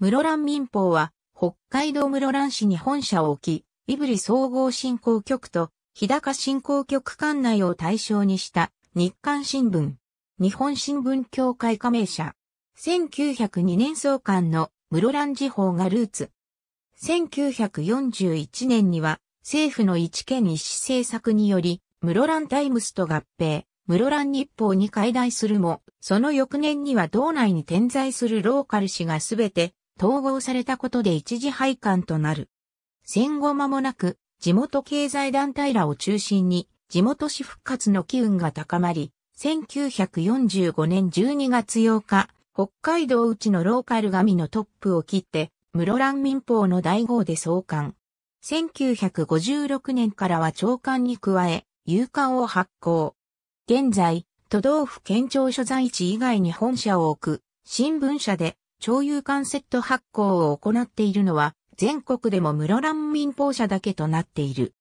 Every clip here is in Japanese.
室蘭民放は、北海道室蘭市に本社を置き、胆振総合振興局と日高振興局管内を対象にした日刊新聞、日本新聞協会加盟社、1902年創刊の室蘭時報がルーツ。1941年には政府の一県一市政策により、室蘭タイムスと合併、室蘭日報に解体するも、その翌年には道内に点在するローカル市がすべて統合されたことで一時廃刊となる。戦後間もなく、地元経済団体らを中心に、地元市復活の機運が高まり、1945年12月8日、北海道内のローカル紙のトップを切って、室蘭民法の大号で創刊。1956年からは長官に加え、有刊を発行。現在、都道府県庁所在地以外に本社を置く、新聞社で超有間セット発行を行っているのは、全国でも室蘭民法社だけとなっている。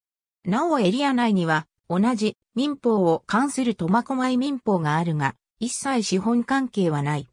なおエリア内には、同じ民法を関する苫小牧民法があるが、一切資本関係はない。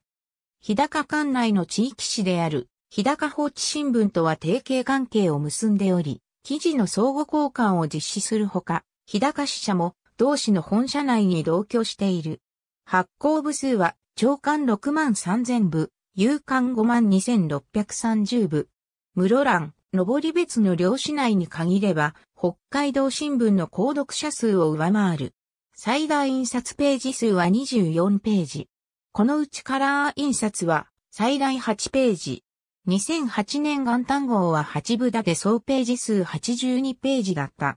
日高管内の地域紙である、日高放置新聞とは提携関係を結んでおり、記事の相互交換を実施するほか、日高支社も同市の本社内に同居している。発行部数は、長官6万3000部、勇敢52630部。室蘭、登別の漁市内に限れば、北海道新聞の購読者数を上回る。最大印刷ページ数は24ページ。このうちカラー印刷は最大8ページ。2008年元旦号は8部だで総ページ数82ページだった。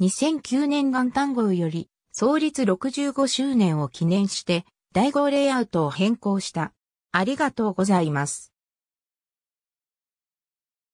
2009年元旦号より創立65周年を記念して、第5レイアウトを変更した。ありがとうございます。